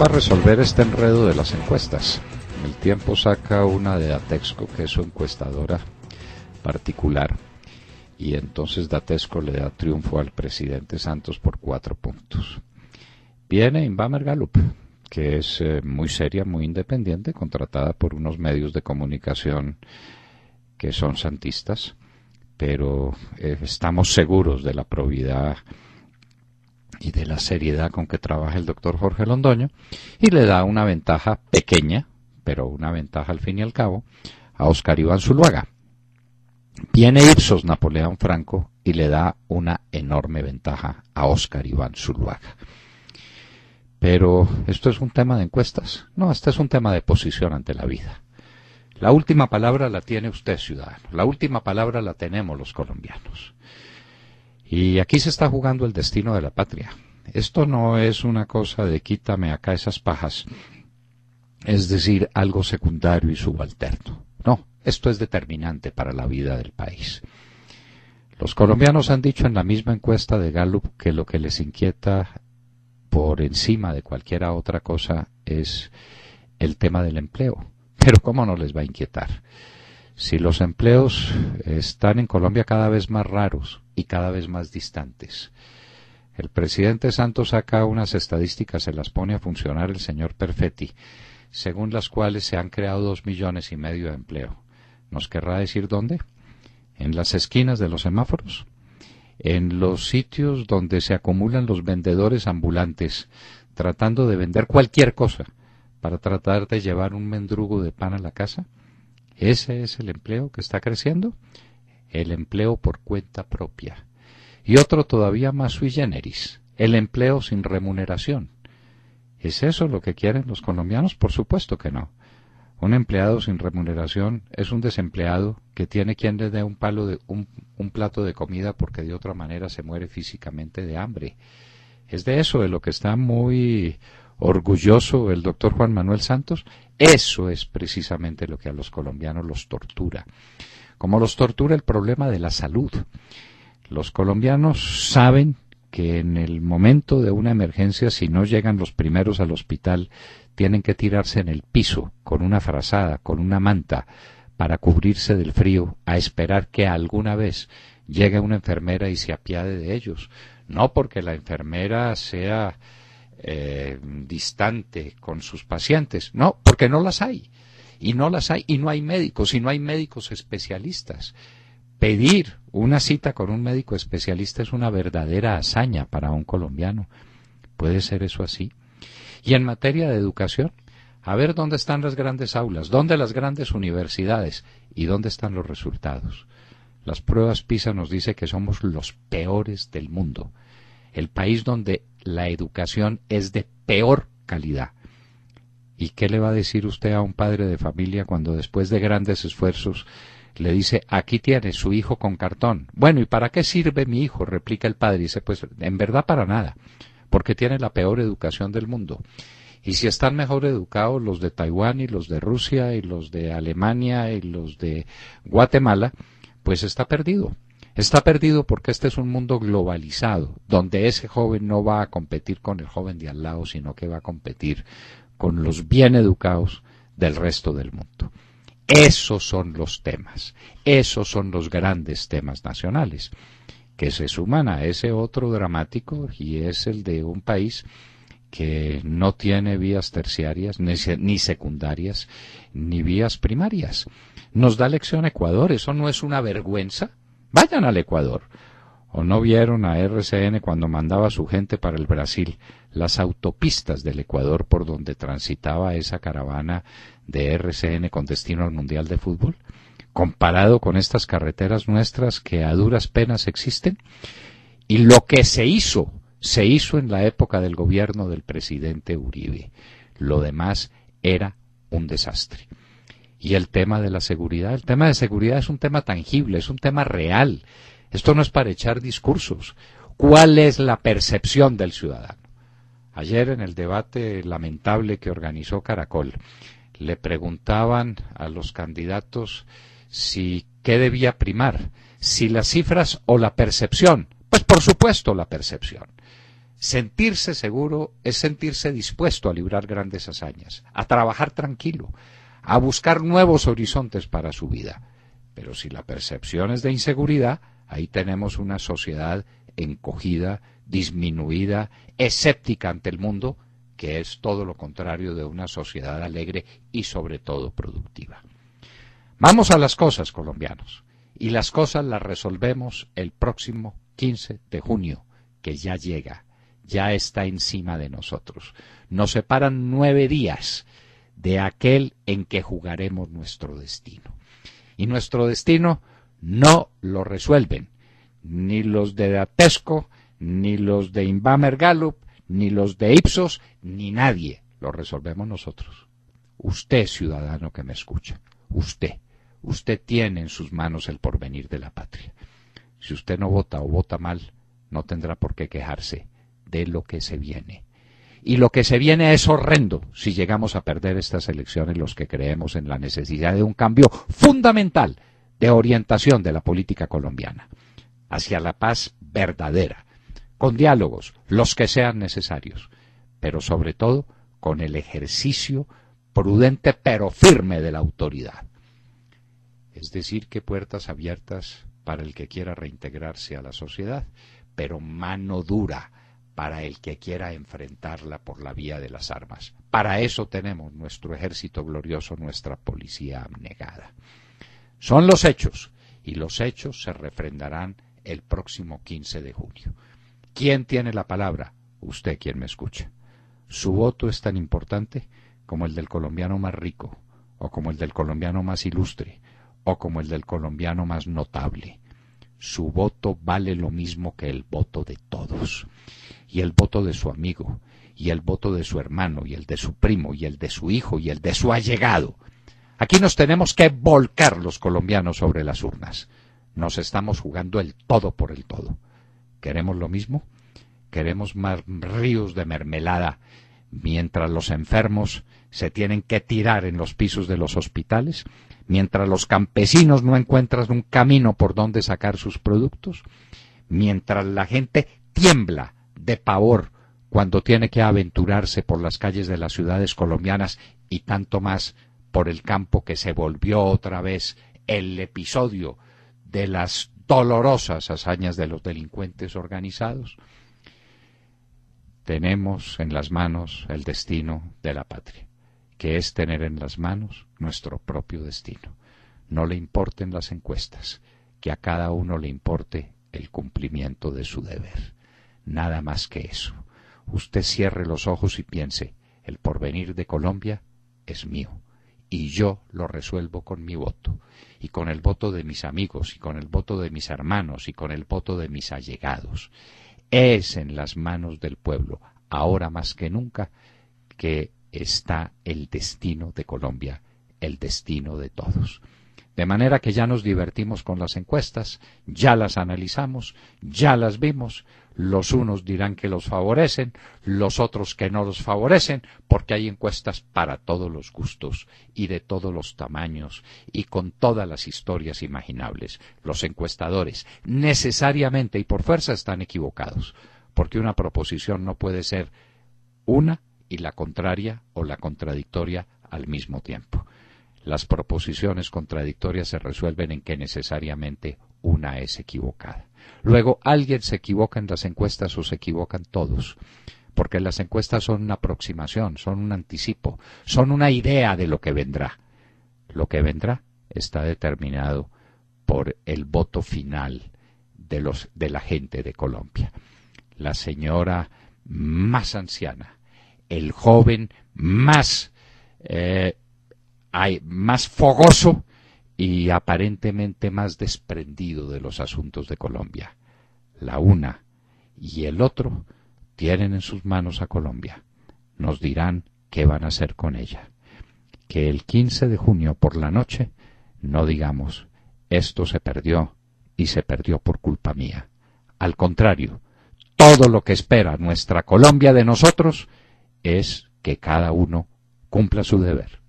va resolver este enredo de las encuestas? El tiempo saca una de atexco que es su encuestadora particular, y entonces Datesco le da triunfo al presidente Santos por cuatro puntos. Viene Inbamer Gallup, que es eh, muy seria, muy independiente, contratada por unos medios de comunicación que son santistas, pero eh, estamos seguros de la probidad y de la seriedad con que trabaja el doctor Jorge Londoño y le da una ventaja pequeña, pero una ventaja al fin y al cabo, a Oscar Iván Zuluaga. Viene Ipsos Napoleón Franco y le da una enorme ventaja a Oscar Iván Zuluaga. Pero esto es un tema de encuestas. No, este es un tema de posición ante la vida. La última palabra la tiene usted, ciudadano. La última palabra la tenemos los colombianos. Y aquí se está jugando el destino de la patria. Esto no es una cosa de quítame acá esas pajas, es decir, algo secundario y subalterno. No, esto es determinante para la vida del país. Los colombianos han dicho en la misma encuesta de Gallup que lo que les inquieta por encima de cualquiera otra cosa es el tema del empleo. Pero ¿cómo no les va a inquietar? Si los empleos están en Colombia cada vez más raros, cada vez más distantes. El presidente Santos saca unas estadísticas, se las pone a funcionar el señor Perfetti, según las cuales se han creado dos millones y medio de empleo. ¿Nos querrá decir dónde? ¿En las esquinas de los semáforos? ¿En los sitios donde se acumulan los vendedores ambulantes tratando de vender cualquier cosa para tratar de llevar un mendrugo de pan a la casa? ¿Ese es el empleo que está creciendo? el empleo por cuenta propia, y otro todavía más sui generis, el empleo sin remuneración. ¿Es eso lo que quieren los colombianos? Por supuesto que no. Un empleado sin remuneración es un desempleado que tiene quien le dé un, palo de, un, un plato de comida porque de otra manera se muere físicamente de hambre. Es de eso de lo que está muy orgulloso el doctor Juan Manuel Santos. Eso es precisamente lo que a los colombianos los tortura. Como los tortura el problema de la salud. Los colombianos saben que en el momento de una emergencia, si no llegan los primeros al hospital, tienen que tirarse en el piso con una frazada, con una manta, para cubrirse del frío, a esperar que alguna vez llegue una enfermera y se apiade de ellos. No porque la enfermera sea eh, distante con sus pacientes, no, porque no las hay y no las hay y no hay médicos y no hay médicos especialistas. Pedir una cita con un médico especialista es una verdadera hazaña para un colombiano. ¿Puede ser eso así? Y en materia de educación, a ver dónde están las grandes aulas, dónde las grandes universidades y dónde están los resultados. Las pruebas PISA nos dice que somos los peores del mundo, el país donde la educación es de peor calidad. ¿Y qué le va a decir usted a un padre de familia cuando después de grandes esfuerzos le dice, aquí tiene su hijo con cartón? Bueno, ¿y para qué sirve mi hijo? replica el padre y dice, pues en verdad para nada, porque tiene la peor educación del mundo. Y si están mejor educados los de Taiwán y los de Rusia y los de Alemania y los de Guatemala, pues está perdido. Está perdido porque este es un mundo globalizado, donde ese joven no va a competir con el joven de al lado, sino que va a competir con los bien educados del resto del mundo. Esos son los temas, esos son los grandes temas nacionales, que se suman a ese otro dramático y es el de un país que no tiene vías terciarias, ni, secundarias, ni vías primarias. Nos da lección Ecuador, eso no es una vergüenza. Vayan al Ecuador. ¿O no vieron a RCN cuando mandaba su gente para el Brasil las autopistas del Ecuador por donde transitaba esa caravana de RCN con destino al Mundial de Fútbol, comparado con estas carreteras nuestras que a duras penas existen. Y lo que se hizo, se hizo en la época del gobierno del presidente Uribe. Lo demás era un desastre. Y el tema de la seguridad, el tema de seguridad es un tema tangible, es un tema real. Esto no es para echar discursos. ¿Cuál es la percepción del ciudadano? Ayer en el debate lamentable que organizó Caracol, le preguntaban a los candidatos si qué debía primar, si las cifras o la percepción. Pues por supuesto la percepción. Sentirse seguro es sentirse dispuesto a librar grandes hazañas, a trabajar tranquilo, a buscar nuevos horizontes para su vida. Pero si la percepción es de inseguridad, ahí tenemos una sociedad encogida, disminuida, escéptica ante el mundo, que es todo lo contrario de una sociedad alegre y sobre todo productiva. Vamos a las cosas, colombianos, y las cosas las resolvemos el próximo 15 de junio, que ya llega, ya está encima de nosotros. Nos separan nueve días de aquel en que jugaremos nuestro destino. Y nuestro destino no lo resuelven ni los de Datesco, ni los de Inbamer Gallup, ni los de Ipsos, ni nadie. Lo resolvemos nosotros. Usted, ciudadano que me escucha, usted, usted tiene en sus manos el porvenir de la patria. Si usted no vota o vota mal, no tendrá por qué quejarse de lo que se viene. Y lo que se viene es horrendo si llegamos a perder estas elecciones los que creemos en la necesidad de un cambio fundamental de orientación de la política colombiana hacia la paz verdadera, con diálogos, los que sean necesarios, pero sobre todo con el ejercicio prudente pero firme de la autoridad. Es decir, que puertas abiertas para el que quiera reintegrarse a la sociedad, pero mano dura para el que quiera enfrentarla por la vía de las armas. Para eso tenemos nuestro ejército glorioso, nuestra policía abnegada. Son los hechos, y los hechos se refrendarán el próximo 15 de julio. ¿Quién tiene la palabra? Usted quien me escucha. Su voto es tan importante como el del colombiano más rico, o como el del colombiano más ilustre, o como el del colombiano más notable. Su voto vale lo mismo que el voto de todos, y el voto de su amigo, y el voto de su hermano, y el de su primo, y el de su hijo, y el de su allegado. Aquí nos tenemos que volcar los colombianos sobre las urnas. Nos estamos jugando el todo por el todo. ¿Queremos lo mismo? ¿Queremos más ríos de mermelada mientras los enfermos se tienen que tirar en los pisos de los hospitales? ¿Mientras los campesinos no encuentran un camino por donde sacar sus productos? ¿Mientras la gente tiembla de pavor cuando tiene que aventurarse por las calles de las ciudades colombianas y tanto más por el campo que se volvió otra vez el episodio de las dolorosas hazañas de los delincuentes organizados, tenemos en las manos el destino de la patria, que es tener en las manos nuestro propio destino. No le importen las encuestas, que a cada uno le importe el cumplimiento de su deber. Nada más que eso. Usted cierre los ojos y piense, el porvenir de Colombia es mío y yo lo resuelvo con mi voto, y con el voto de mis amigos, y con el voto de mis hermanos, y con el voto de mis allegados. Es en las manos del pueblo, ahora más que nunca, que está el destino de Colombia, el destino de todos. De manera que ya nos divertimos con las encuestas, ya las analizamos, ya las vimos, los unos dirán que los favorecen, los otros que no los favorecen, porque hay encuestas para todos los gustos y de todos los tamaños y con todas las historias imaginables. Los encuestadores necesariamente y por fuerza están equivocados, porque una proposición no puede ser una y la contraria o la contradictoria al mismo tiempo. Las proposiciones contradictorias se resuelven en que necesariamente una es equivocada. Luego alguien se equivoca en las encuestas o se equivocan todos, porque las encuestas son una aproximación, son un anticipo, son una idea de lo que vendrá. Lo que vendrá está determinado por el voto final de los de la gente de Colombia. La señora más anciana, el joven más eh, más fogoso y aparentemente más desprendido de los asuntos de Colombia. La una y el otro tienen en sus manos a Colombia. Nos dirán qué van a hacer con ella. Que el 15 de junio por la noche no digamos esto se perdió y se perdió por culpa mía. Al contrario, todo lo que espera nuestra Colombia de nosotros es que cada uno cumpla su deber.